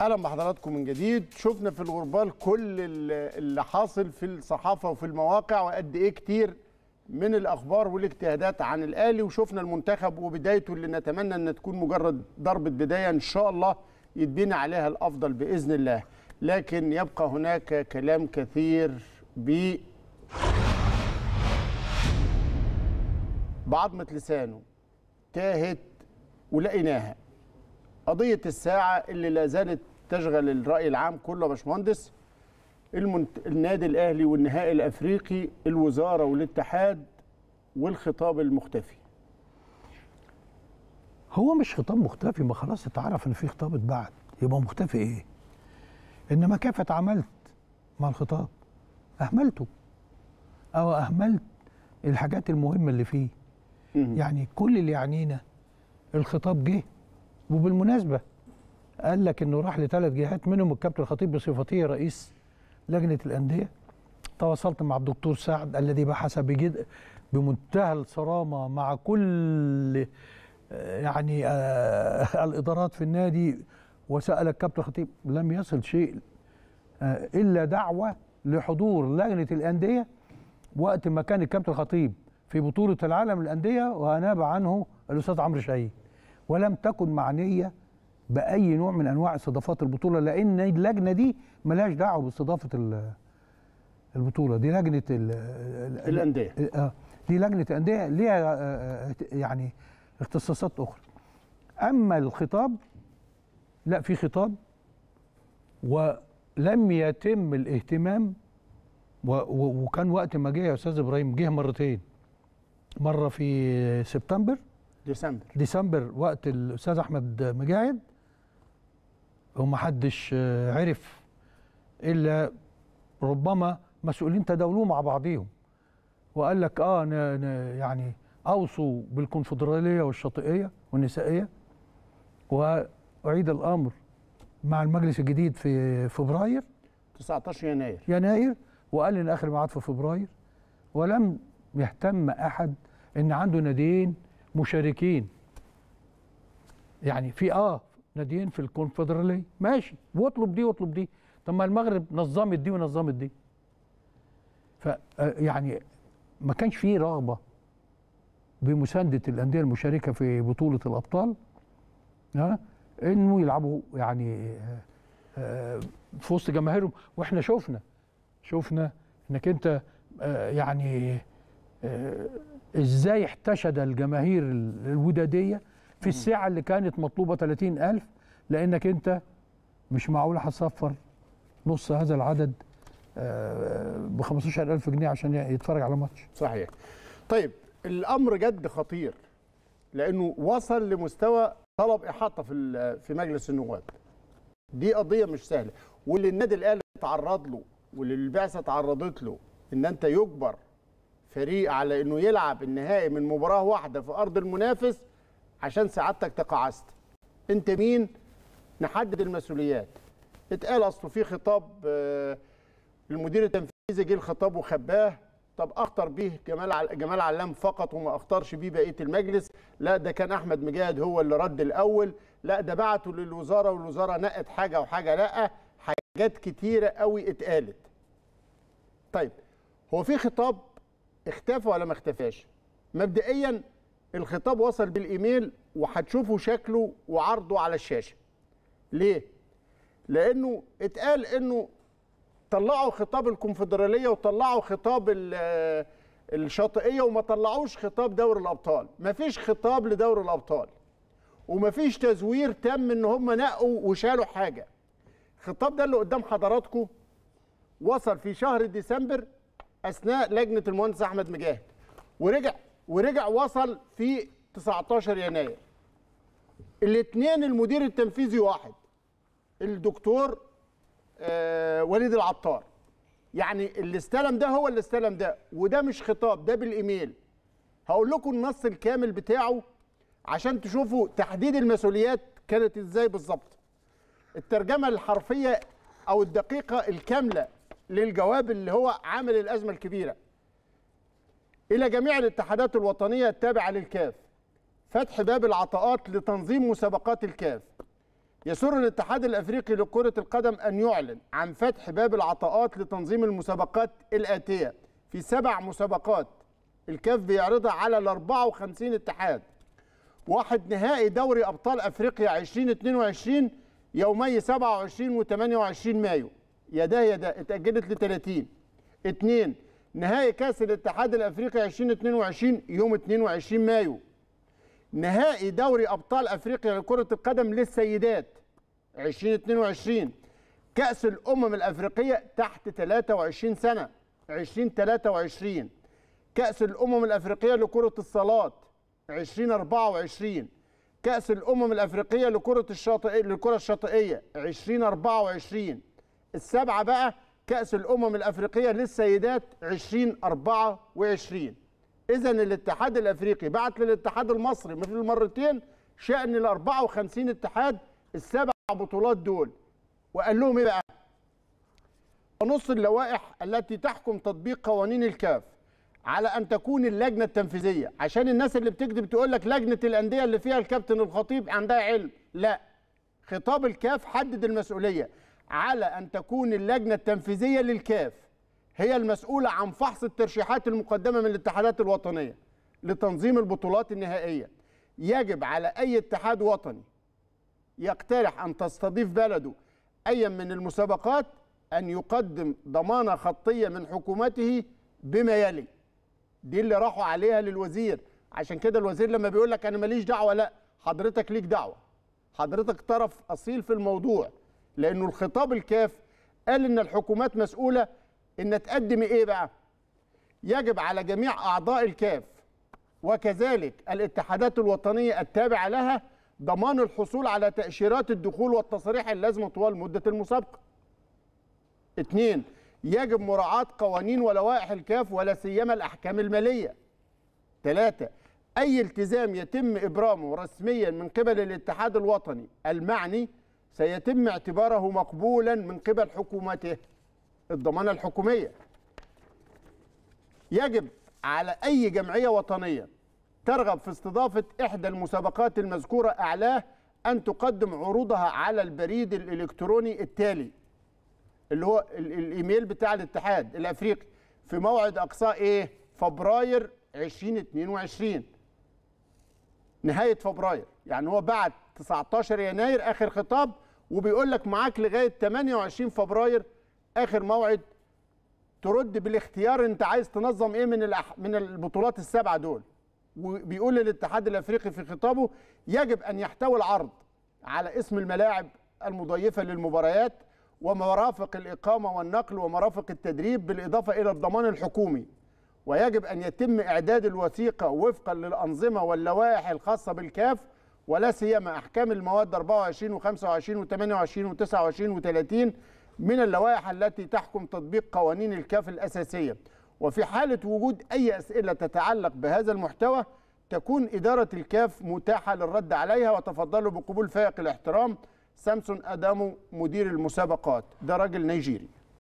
اهلا بحضراتكم من جديد شفنا في الغربال كل اللي حاصل في الصحافه وفي المواقع وقد ايه كتير من الاخبار والاجتهادات عن الاهلي وشفنا المنتخب وبدايته اللي نتمنى ان تكون مجرد ضربه بدايه ان شاء الله يتبنى عليها الافضل باذن الله لكن يبقى هناك كلام كثير ب بعظمة لسانه تاهت ولقيناها قضية الساعة اللي لا زالت تشغل الراي العام كله يا باشمهندس المنت... النادي الاهلي والنهائي الافريقي الوزاره والاتحاد والخطاب المختفي هو مش خطاب مختفي ما خلاص اتعرف ان في خطاب اتبعت يبقى مختفي ايه انما كيف اتعاملت مع الخطاب اهملته او اهملت الحاجات المهمه اللي فيه يعني كل اللي يعنينا الخطاب جه وبالمناسبه قال لك انه راح لثلاث جهات منهم الكابتن الخطيب بصفته رئيس لجنه الانديه تواصلت مع الدكتور سعد الذي بحث بجد بمنتهى الصرامه مع كل يعني آه الادارات في النادي وسال الكابتن الخطيب لم يصل شيء آه الا دعوه لحضور لجنه الانديه وقت ما كان الكابتن الخطيب في بطوله العالم للانديه واناب عنه الاستاذ عمرو شهيد ولم تكن معنيه باي نوع من انواع استضافات البطوله لان اللجنه دي ملهاش دعوه باستضافه البطوله دي لجنه الانديه اه دي لجنه انديه ليها آه، آه، يعني اختصاصات اخرى اما الخطاب لا في خطاب ولم يتم الاهتمام وكان وقت ما جه يا استاذ ابراهيم جه مرتين مره في سبتمبر ديسمبر ديسمبر وقت الاستاذ احمد مجاهد هو ما حدش آه، عرف الا ربما مسؤولين تداولوه مع بعضيهم وقال لك اه يعني اوصوا بالكونفدراليه والشاطئيه والنسائيه واعيد الامر مع المجلس الجديد في فبراير 19 يناير يناير وقال ان اخر ميعاد في فبراير ولم يهتم احد ان عنده ناديين مشاركين يعني في اه ناديين في الكونفدراليه ماشي واطلب دي واطلب دي طب ما المغرب نظمت دي ونظمت دي ف آه، يعني ما كانش فيه رغبه بمسانده الانديه المشاركه في بطوله الابطال ها انه يلعبوا يعني آه، آه، في وسط جماهيرهم واحنا شفنا شفنا انك انت يعني ازاي احتشد الجماهير الوداديه في الساعه اللي كانت مطلوبه 30000 لانك انت مش معقول هتصفر نص هذا العدد آه، ب 15000 جنيه عشان يتفرج على ماتش صحيح طيب الامر جد خطير لانه وصل لمستوى طلب احاطه في في مجلس النواب دي قضيه مش سهله واللي النادي الاهلي تعرض له واللي البعثه تعرضت له ان انت يجبر فريق على انه يلعب النهائي من مباراه واحده في ارض المنافس عشان سعادتك تقاعست انت مين نحدد المسؤوليات اتقال اصله في خطاب آه، المدير التنفيذي جه الخطاب وخباه طب اخطر بيه جمال جمال علام فقط وما اخطرش بيه بقيه المجلس لا ده كان احمد مجاهد هو اللي رد الاول لا ده بعته للوزاره والوزاره نقت حاجه وحاجه لا حاجات كتيره قوي اتقالت طيب هو في خطاب اختفى ولا ما اختفاش مبدئيا الخطاب وصل بالايميل وهتشوفوا شكله وعرضه على الشاشه ليه لانه اتقال انه طلعوا خطاب الكونفدراليه وطلعوا خطاب الشاطئيه وما طلعوش خطاب دوري الابطال مفيش خطاب لدوري الابطال ومفيش تزوير تم ان هم نقوا وشالوا حاجه الخطاب ده اللي قدام حضراتكم وصل في شهر ديسمبر اثناء لجنه المهندس احمد مجاهد ورجع ورجع وصل في 19 يناير الاثنين المدير التنفيذي واحد الدكتور آه، وليد العطار يعني اللي استلم ده هو اللي استلم ده وده مش خطاب ده بالايميل هقول لكم النص الكامل بتاعه عشان تشوفوا تحديد المسؤوليات كانت ازاي بالظبط الترجمه الحرفيه او الدقيقه الكامله للجواب اللي هو عامل الازمه الكبيره إلى جميع الاتحادات الوطنية التابعة للكاف فتح باب العطاءات لتنظيم مسابقات الكاف يسر الاتحاد الافريقي لكره القدم ان يعلن عن فتح باب العطاءات لتنظيم المسابقات الاتيه في سبع مسابقات الكاف بيعرضها على ال 54 اتحاد واحد نهائي دوري ابطال افريقيا 2022 يومي 27 و 28 مايو يا ده يا ده اتاجلت ل 30 اثنين نهائي كاس الاتحاد الافريقي 2022 يوم 22 مايو نهائي دوري ابطال افريقيا لكره القدم للسيدات 2022 كاس الامم الافريقيه تحت 23 سنه 2023 كاس الامم الافريقيه لكره الصالات 2024 كاس الامم الافريقيه لكره الشاطئيه للكره الشاطئيه 2024 السبعه بقى كأس الأمم الأفريقية للسيدات 2024 إذا الاتحاد الأفريقي بعت للاتحاد المصري مثل المرتين شأن ال 54 اتحاد السبع بطولات دول وقال لهم إيه بقى؟ ونص اللوائح التي تحكم تطبيق قوانين الكاف على أن تكون اللجنة التنفيذية عشان الناس اللي بتكذب تقول لك لجنة الأندية اللي فيها الكابتن الخطيب عندها علم لا خطاب الكاف حدد المسؤولية على أن تكون اللجنة التنفيذية للكاف هي المسؤولة عن فحص الترشيحات المقدمة من الاتحادات الوطنية لتنظيم البطولات النهائية يجب على أي اتحاد وطني يقترح أن تستضيف بلده أي من المسابقات أن يقدم ضمانة خطية من حكومته بما يلي دي اللي راحوا عليها للوزير عشان كده الوزير لما بيقول لك أنا ماليش دعوة لا حضرتك ليك دعوة حضرتك طرف أصيل في الموضوع لانه الخطاب الكاف قال ان الحكومات مسؤوله ان تقدم ايه بقى يجب على جميع اعضاء الكاف وكذلك الاتحادات الوطنيه التابعه لها ضمان الحصول على تاشيرات الدخول والتصريح اللازمه طوال مده المسابقه اثنين يجب مراعاة قوانين ولوائح الكاف ولا سيما الأحكام المالية. ثلاثة أي التزام يتم إبرامه رسميا من قبل الاتحاد الوطني المعني سيتم اعتباره مقبولا من قبل حكومته الضمانة الحكومية يجب على أي جمعية وطنية ترغب في استضافة إحدى المسابقات المذكورة أعلاه أن تقدم عروضها على البريد الإلكتروني التالي اللي هو الإيميل بتاع الاتحاد الأفريقي في موعد أقصى إيه؟ فبراير 2022 نهاية فبراير يعني هو بعد 19 يناير آخر خطاب وبيقول لك معاك لغايه 28 فبراير اخر موعد ترد بالاختيار انت عايز تنظم ايه من الأح... من البطولات السبعه دول وبيقول للاتحاد الافريقي في خطابه يجب ان يحتوي العرض على اسم الملاعب المضيفه للمباريات ومرافق الاقامه والنقل ومرافق التدريب بالاضافه الى الضمان الحكومي ويجب ان يتم اعداد الوثيقه وفقا للانظمه واللوائح الخاصه بالكاف ولا سيما احكام المواد 24 و25 و28 و29 و30 من اللوائح التي تحكم تطبيق قوانين الكاف الاساسيه وفي حاله وجود اي اسئله تتعلق بهذا المحتوى تكون اداره الكاف متاحه للرد عليها وتفضلوا بقبول فائق الاحترام سامسون ادامو مدير المسابقات ده راجل نيجيري